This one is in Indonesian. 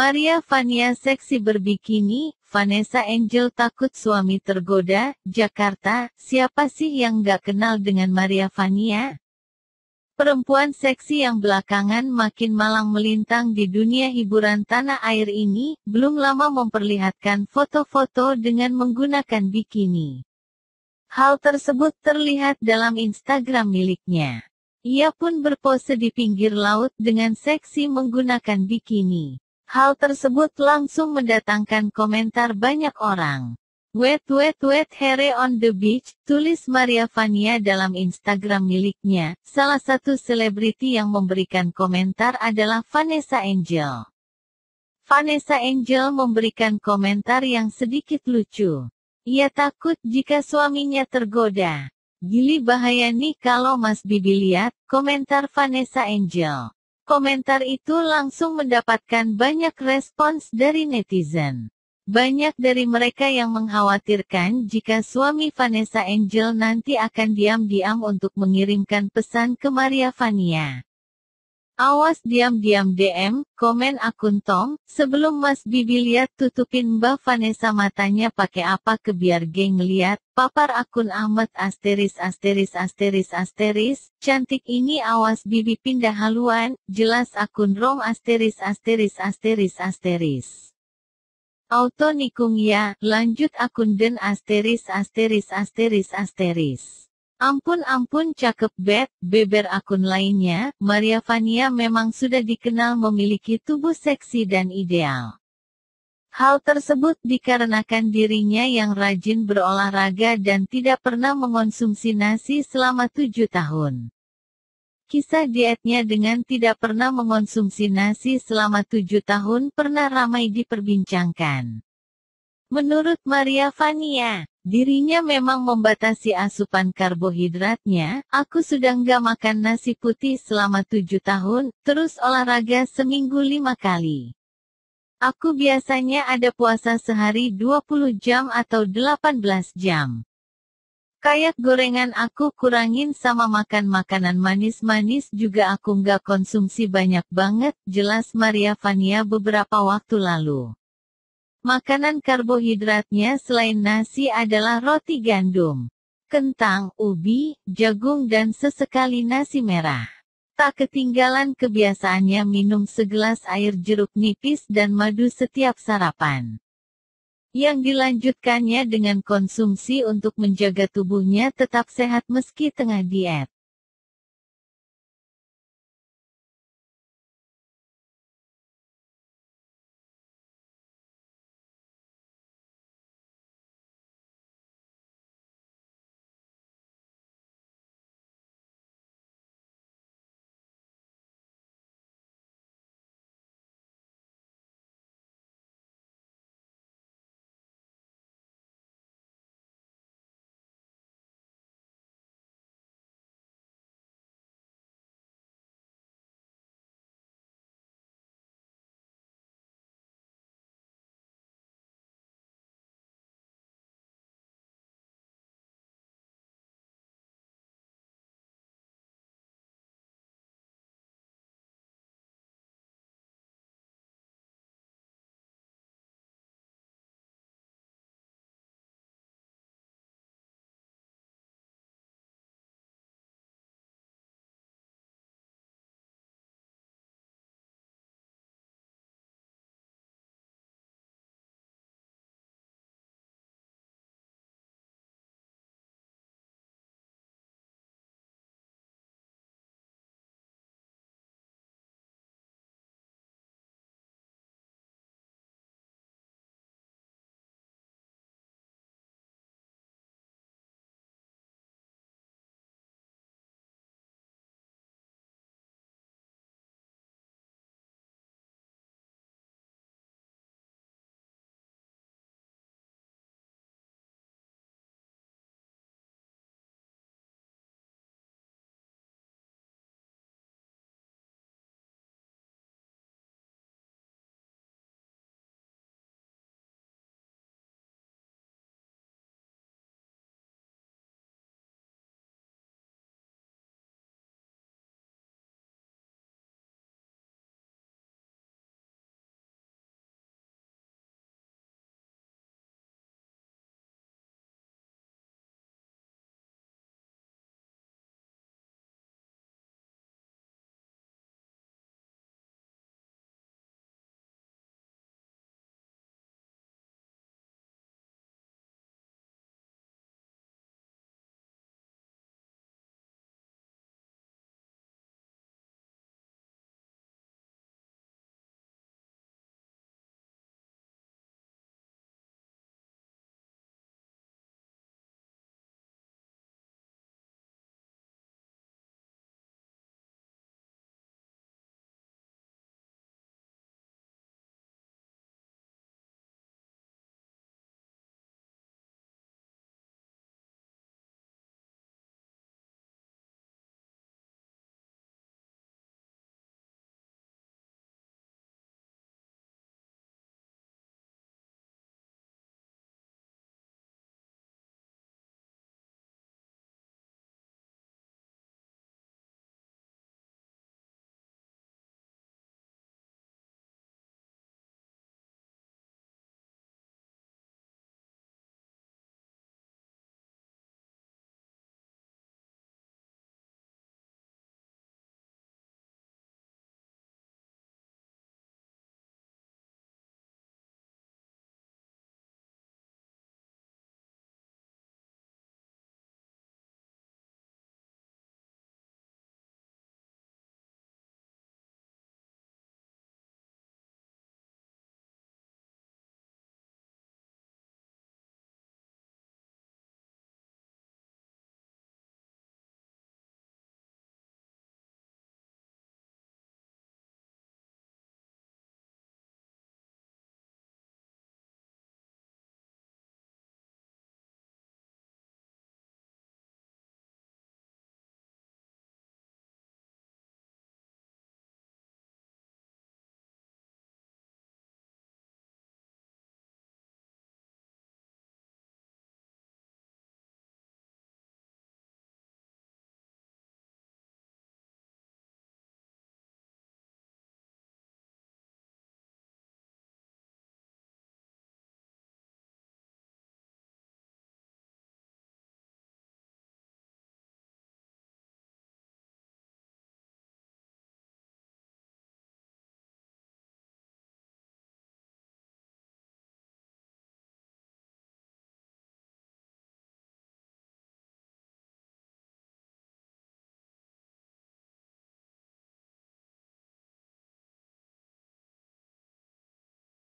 Maria Vania seksi berbikini, Vanessa Angel takut suami tergoda, Jakarta, siapa sih yang gak kenal dengan Maria Vania? Perempuan seksi yang belakangan makin malang melintang di dunia hiburan tanah air ini, belum lama memperlihatkan foto-foto dengan menggunakan bikini. Hal tersebut terlihat dalam Instagram miliknya. Ia pun berpose di pinggir laut dengan seksi menggunakan bikini. Hal tersebut langsung mendatangkan komentar banyak orang. Wet wet wet here on the beach, tulis Maria Vania dalam Instagram miliknya. Salah satu selebriti yang memberikan komentar adalah Vanessa Angel. Vanessa Angel memberikan komentar yang sedikit lucu. Ia takut jika suaminya tergoda. Gili bahaya nih kalau Mas Bibi lihat, komentar Vanessa Angel. Komentar itu langsung mendapatkan banyak respons dari netizen. Banyak dari mereka yang mengkhawatirkan jika suami Vanessa Angel nanti akan diam-diam untuk mengirimkan pesan ke Maria Vania. Awas diam-diam DM, komen akun Tom, sebelum Mas Bibi lihat tutupin Mbak Vanessa matanya pakai apa ke biar geng lihat, papar akun Ahmad asteris asteris asteris asteris, cantik ini awas Bibi pindah haluan, jelas akun Rom asteris asteris asteris asteris. Auto nikung ya, lanjut akun Den asteris asteris asteris asteris. Ampun-ampun cakep bet, beber akun lainnya, Maria Vania memang sudah dikenal memiliki tubuh seksi dan ideal. Hal tersebut dikarenakan dirinya yang rajin berolahraga dan tidak pernah mengonsumsi nasi selama tujuh tahun. Kisah dietnya dengan tidak pernah mengonsumsi nasi selama tujuh tahun pernah ramai diperbincangkan. Menurut Maria Vania, dirinya memang membatasi asupan karbohidratnya, aku sudah nggak makan nasi putih selama tujuh tahun, terus olahraga seminggu lima kali. Aku biasanya ada puasa sehari 20 jam atau 18 jam. Kayak gorengan aku kurangin sama makan makanan manis-manis juga aku nggak konsumsi banyak banget, jelas Maria Vania beberapa waktu lalu. Makanan karbohidratnya selain nasi adalah roti gandum, kentang, ubi, jagung dan sesekali nasi merah. Tak ketinggalan kebiasaannya minum segelas air jeruk nipis dan madu setiap sarapan. Yang dilanjutkannya dengan konsumsi untuk menjaga tubuhnya tetap sehat meski tengah diet.